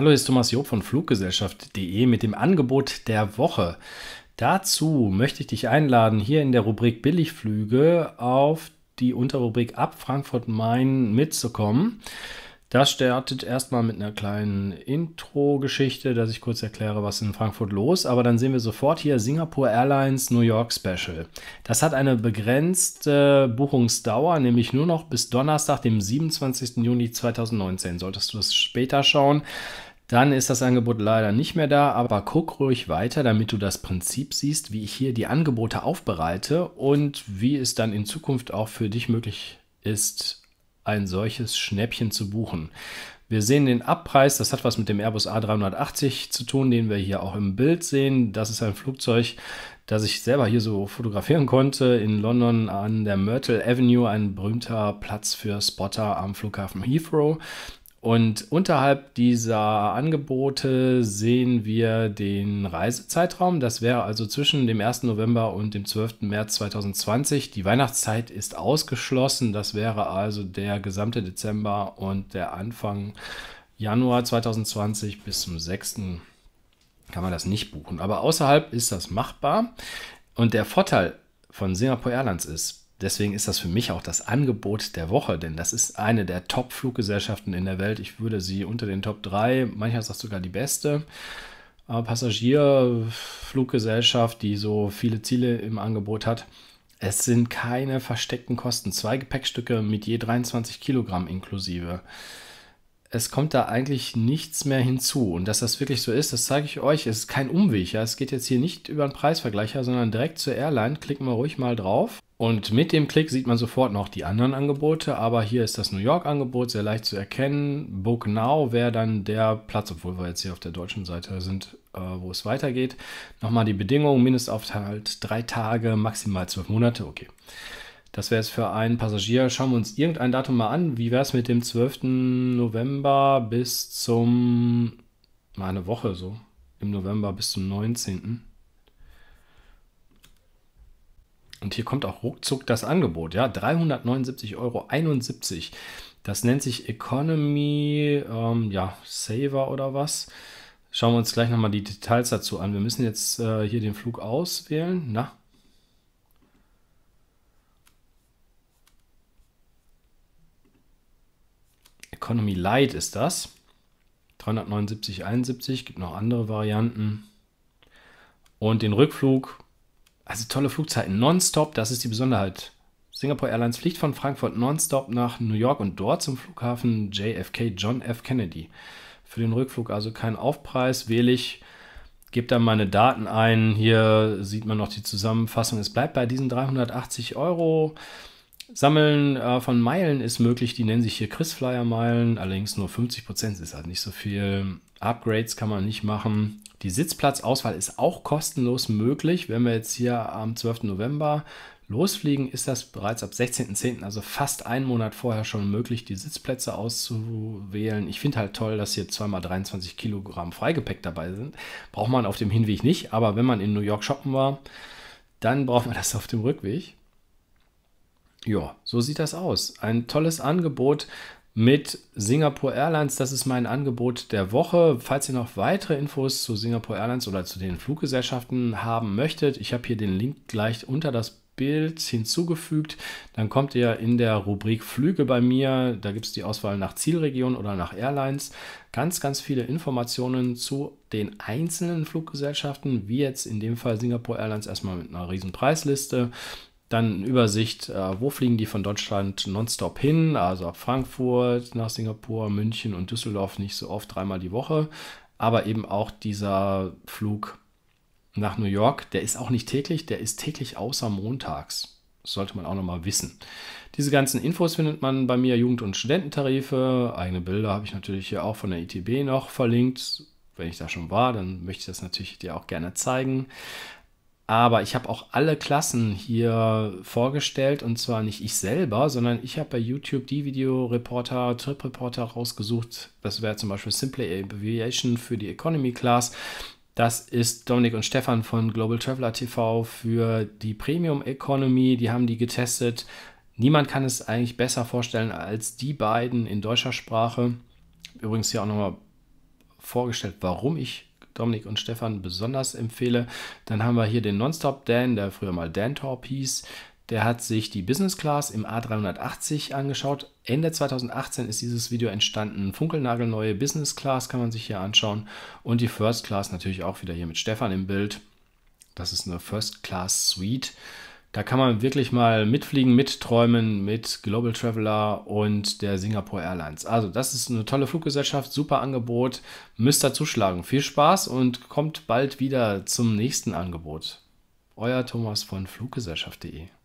Hallo, hier ist Thomas Job von Fluggesellschaft.de mit dem Angebot der Woche. Dazu möchte ich dich einladen, hier in der Rubrik Billigflüge auf die Unterrubrik ab Frankfurt Main mitzukommen. Das startet erstmal mit einer kleinen Intro-Geschichte, dass ich kurz erkläre, was in Frankfurt los. Aber dann sehen wir sofort hier Singapore Airlines New York Special. Das hat eine begrenzte Buchungsdauer, nämlich nur noch bis Donnerstag, dem 27. Juni 2019. Solltest du es später schauen, dann ist das Angebot leider nicht mehr da, aber guck ruhig weiter, damit du das Prinzip siehst, wie ich hier die Angebote aufbereite und wie es dann in Zukunft auch für dich möglich ist, ein solches Schnäppchen zu buchen. Wir sehen den Abpreis, das hat was mit dem Airbus A380 zu tun, den wir hier auch im Bild sehen. Das ist ein Flugzeug, das ich selber hier so fotografieren konnte in London an der Myrtle Avenue, ein berühmter Platz für Spotter am Flughafen Heathrow. Und unterhalb dieser Angebote sehen wir den Reisezeitraum. Das wäre also zwischen dem 1. November und dem 12. März 2020. Die Weihnachtszeit ist ausgeschlossen. Das wäre also der gesamte Dezember und der Anfang Januar 2020 bis zum 6. kann man das nicht buchen. Aber außerhalb ist das machbar. Und der Vorteil von Singapore Airlines ist, Deswegen ist das für mich auch das Angebot der Woche, denn das ist eine der Top-Fluggesellschaften in der Welt. Ich würde sie unter den Top 3, manchmal sagt sogar die beste äh, Passagierfluggesellschaft, die so viele Ziele im Angebot hat. Es sind keine versteckten Kosten. Zwei Gepäckstücke mit je 23 Kilogramm inklusive es kommt da eigentlich nichts mehr hinzu. Und dass das wirklich so ist, das zeige ich euch. Es ist kein Umweg. Ja? Es geht jetzt hier nicht über einen Preisvergleicher, sondern direkt zur Airline. Klicken wir ruhig mal drauf. Und mit dem Klick sieht man sofort noch die anderen Angebote, aber hier ist das New York-Angebot sehr leicht zu erkennen. Book Now wäre dann der Platz, obwohl wir jetzt hier auf der deutschen Seite sind, äh, wo es weitergeht. Nochmal die Bedingungen, Mindestaufenthalt drei Tage, maximal zwölf Monate, okay. Das wäre es für einen Passagier. Schauen wir uns irgendein Datum mal an. Wie wäre es mit dem 12. November bis zum, mal eine Woche so, im November bis zum 19. Und hier kommt auch ruckzuck das Angebot, ja, 379,71 Euro. Das nennt sich Economy, ähm, ja, Saver oder was. Schauen wir uns gleich nochmal die Details dazu an. Wir müssen jetzt äh, hier den Flug auswählen. Na, Economy Light ist das. 379,71, gibt noch andere Varianten. Und den Rückflug also tolle Flugzeiten. Nonstop, das ist die Besonderheit. Singapore Airlines fliegt von Frankfurt nonstop nach New York und dort zum Flughafen JFK John F. Kennedy. Für den Rückflug also kein Aufpreis, wähle ich, gebe dann meine Daten ein. Hier sieht man noch die Zusammenfassung. Es bleibt bei diesen 380 Euro. Sammeln äh, von Meilen ist möglich, die nennen sich hier Chris-Flyer-Meilen, allerdings nur 50%, Prozent ist halt nicht so viel. Upgrades kann man nicht machen. Die Sitzplatzauswahl ist auch kostenlos möglich. Wenn wir jetzt hier am 12. November losfliegen, ist das bereits ab 16.10., also fast einen Monat vorher schon möglich, die Sitzplätze auszuwählen. Ich finde halt toll, dass hier zweimal 23 Kilogramm Freigepäck dabei sind. Braucht man auf dem Hinweg nicht, aber wenn man in New York shoppen war, dann braucht man das auf dem Rückweg. Ja, so sieht das aus. Ein tolles Angebot mit Singapore Airlines. Das ist mein Angebot der Woche. Falls ihr noch weitere Infos zu Singapore Airlines oder zu den Fluggesellschaften haben möchtet, ich habe hier den Link gleich unter das Bild hinzugefügt. Dann kommt ihr in der Rubrik Flüge bei mir. Da gibt es die Auswahl nach Zielregion oder nach Airlines. Ganz, ganz viele Informationen zu den einzelnen Fluggesellschaften, wie jetzt in dem Fall Singapore Airlines erstmal mit einer riesen Preisliste dann Übersicht, äh, wo fliegen die von Deutschland nonstop hin, also ab Frankfurt nach Singapur, München und Düsseldorf nicht so oft, dreimal die Woche. Aber eben auch dieser Flug nach New York, der ist auch nicht täglich, der ist täglich außer montags. Das sollte man auch nochmal wissen. Diese ganzen Infos findet man bei mir, Jugend- und Studententarife. Eigene Bilder habe ich natürlich hier auch von der ITB noch verlinkt. Wenn ich da schon war, dann möchte ich das natürlich dir auch gerne zeigen. Aber ich habe auch alle Klassen hier vorgestellt und zwar nicht ich selber, sondern ich habe bei YouTube die Videoreporter, Trip Reporter rausgesucht. Das wäre zum Beispiel Simply Aviation für die Economy Class. Das ist Dominik und Stefan von Global Traveler TV für die Premium Economy. Die haben die getestet. Niemand kann es eigentlich besser vorstellen als die beiden in deutscher Sprache. Übrigens hier auch nochmal vorgestellt, warum ich Dominik und Stefan besonders empfehle. Dann haben wir hier den Nonstop Dan, der früher mal Dan Torp hieß. Der hat sich die Business Class im A380 angeschaut. Ende 2018 ist dieses Video entstanden. Funkelnagelneue Business Class kann man sich hier anschauen. Und die First Class natürlich auch wieder hier mit Stefan im Bild. Das ist eine First Class Suite. Da kann man wirklich mal mitfliegen, mitträumen mit Global Traveler und der Singapore Airlines. Also, das ist eine tolle Fluggesellschaft, super Angebot. Müsst dazu schlagen. Viel Spaß und kommt bald wieder zum nächsten Angebot. Euer Thomas von Fluggesellschaft.de